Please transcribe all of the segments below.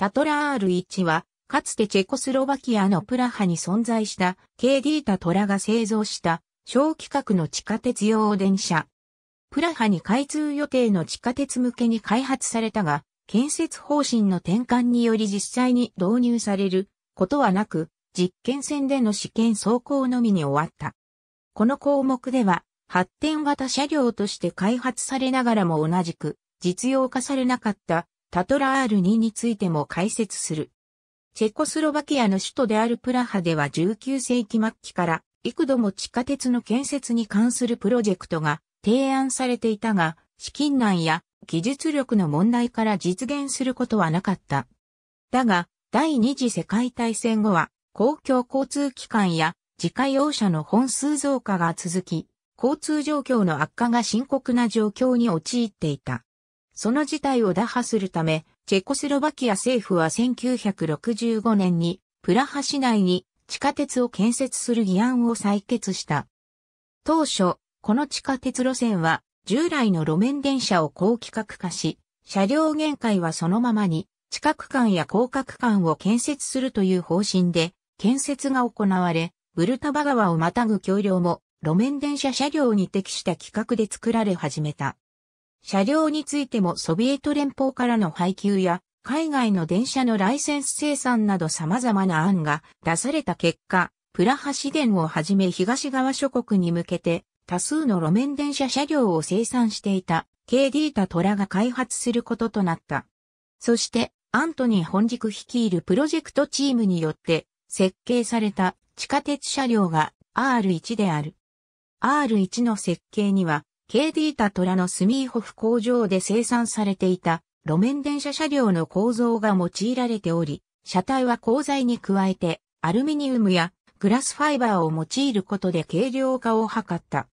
タトラール1は、かつてチェコスロバキアのプラハに存在した KD タトラが製造した小規格の地下鉄用電車。プラハに開通予定の地下鉄向けに開発されたが、建設方針の転換により実際に導入されることはなく、実験線での試験走行のみに終わった。この項目では、発展型車両として開発されながらも同じく実用化されなかったタトラール2についても解説する。チェコスロバキアの首都であるプラハでは19世紀末期から幾度も地下鉄の建設に関するプロジェクトが提案されていたが、資金難や技術力の問題から実現することはなかった。だが、第二次世界大戦後は公共交通機関や自家用車の本数増加が続き、交通状況の悪化が深刻な状況に陥っていた。その事態を打破するため、チェコスロバキア政府は1965年に、プラハ市内に地下鉄を建設する議案を採決した。当初、この地下鉄路線は、従来の路面電車を高規格化し、車両限界はそのままに、地下区間や高架区間を建設するという方針で、建設が行われ、ブルタバ川をまたぐ橋梁も、路面電車車両に適した規格で作られ始めた。車両についてもソビエト連邦からの配給や、海外の電車のライセンス生産など様々な案が出された結果、プラハ市電をはじめ東側諸国に向けて多数の路面電車車両を生産していた KD タトラが開発することとなった。そしてアントニー本軸率いるプロジェクトチームによって設計された地下鉄車両が R1 である。R1 の設計には KD ータトラのスミーホフ工場で生産されていた路面電車車両の構造が用いられており、車体は鋼材に加えてアルミニウムやグラスファイバーを用いることで軽量化を図った。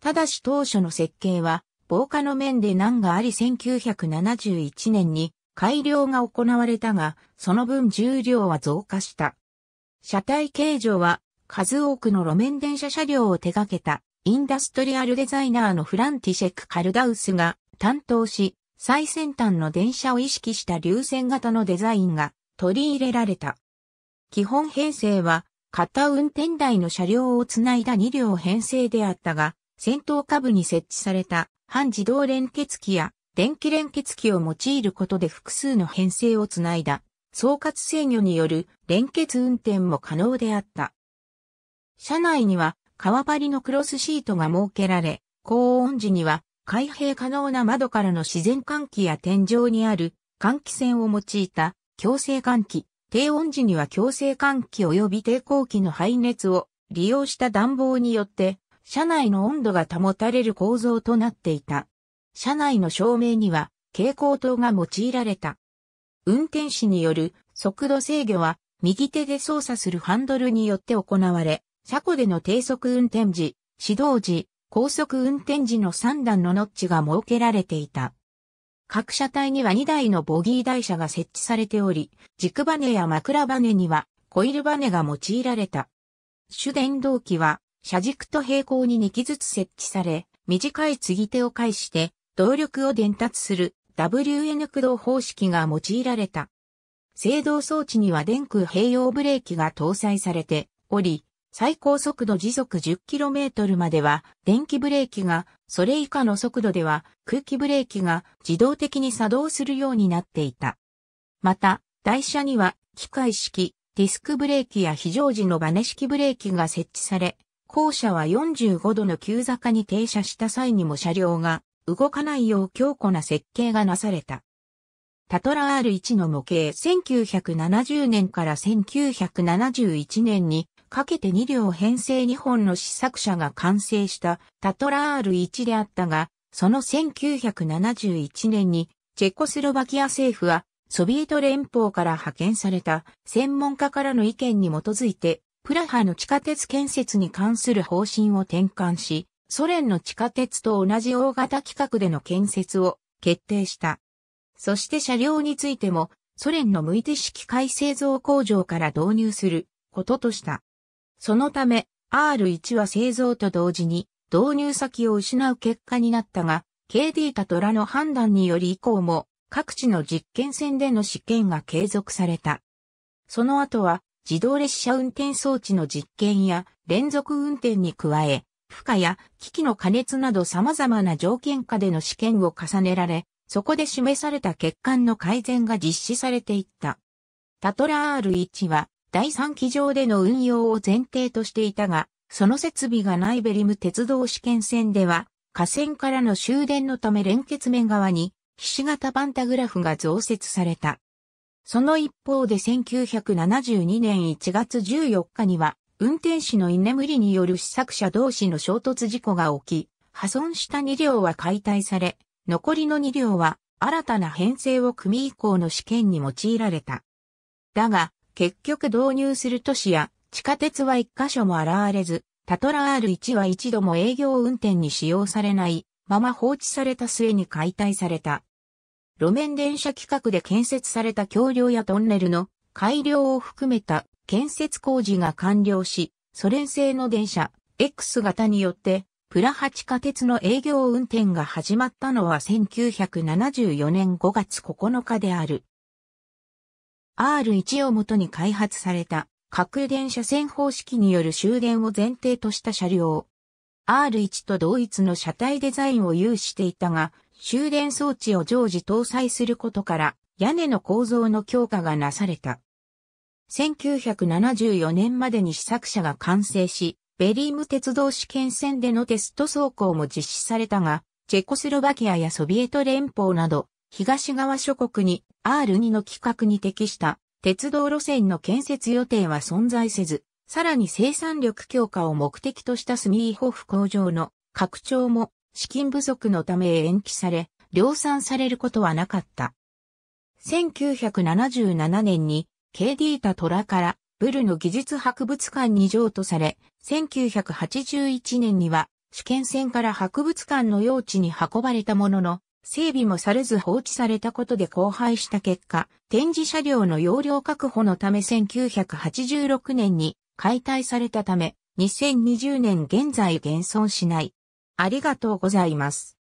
ただし当初の設計は防火の面で難があり1971年に改良が行われたが、その分重量は増加した。車体形状は数多くの路面電車車両を手掛けたインダストリアルデザイナーのフランティシェク・カルダウスが担当し、最先端の電車を意識した流線型のデザインが取り入れられた。基本編成は、片運転台の車両をつないだ2両編成であったが、先頭下部に設置された半自動連結機や電気連結機を用いることで複数の編成をつないだ総括制御による連結運転も可能であった。車内には革張りのクロスシートが設けられ、高温時には開閉可能な窓からの自然換気や天井にある換気扇を用いた強制換気、低温時には強制換気及び抵抗器の排熱を利用した暖房によって車内の温度が保たれる構造となっていた。車内の照明には蛍光灯が用いられた。運転士による速度制御は右手で操作するハンドルによって行われ、車庫での低速運転時、指導時、高速運転時の3段のノッチが設けられていた。各車体には2台のボギー台車が設置されており、軸バネや枕バネにはコイルバネが用いられた。主電動機は車軸と平行に2機ずつ設置され、短い継ぎ手を介して動力を伝達する WN 駆動方式が用いられた。制動装置には電空併用ブレーキが搭載されており、最高速度時速 10km までは電気ブレーキが、それ以下の速度では空気ブレーキが自動的に作動するようになっていた。また、台車には機械式、ディスクブレーキや非常時のバネ式ブレーキが設置され、校舎は45度の急坂に停車した際にも車両が動かないよう強固な設計がなされた。タトラ R1 の模型1970年から1971年にかけて2両編成2本の試作車が完成したタトラー1であったが、その1971年にチェコスロバキア政府はソビエト連邦から派遣された専門家からの意見に基づいてプラハの地下鉄建設に関する方針を転換し、ソ連の地下鉄と同じ大型規格での建設を決定した。そして車両についても、ソ連の無意て式改製造工場から導入することとした。そのため、R1 は製造と同時に導入先を失う結果になったが、KD タトラの判断により以降も各地の実験線での試験が継続された。その後は自動列車運転装置の実験や連続運転に加え、負荷や機器の加熱など様々な条件下での試験を重ねられ、そこで示された欠陥の改善が実施されていった。タトラ R1 は第3機場での運用を前提としていたが、その設備がないベリム鉄道試験線では、架線からの終電のため連結面側に、菱形パンタグラフが増設された。その一方で1972年1月14日には、運転士の居眠りによる試作車同士の衝突事故が起き、破損した2両は解体され、残りの2両は新たな編成を組以降の試験に用いられた。だが、結局導入する都市や地下鉄は一箇所も現れず、タトラ R1 は一度も営業運転に使用されないまま放置された末に解体された。路面電車規格で建設された橋梁やトンネルの改良を含めた建設工事が完了し、ソ連製の電車 X 型によってプラハ地下鉄の営業運転が始まったのは1974年5月9日である。R1 をもとに開発された各電車線方式による終電を前提とした車両。R1 と同一の車体デザインを有していたが、終電装置を常時搭載することから、屋根の構造の強化がなされた。1974年までに試作車が完成し、ベリーム鉄道試験線でのテスト走行も実施されたが、チェコスロバキアやソビエト連邦など東側諸国に R2 の規格に適した鉄道路線の建設予定は存在せず、さらに生産力強化を目的としたスミーホフ工場の拡張も資金不足のため延期され、量産されることはなかった。1977年に KD タトラからブルの技術博物館に譲渡され、1981年には試験船から博物館の用地に運ばれたものの、整備もされず放置されたことで荒廃した結果、展示車両の容量確保のため1986年に解体されたため、2020年現在現存しない。ありがとうございます。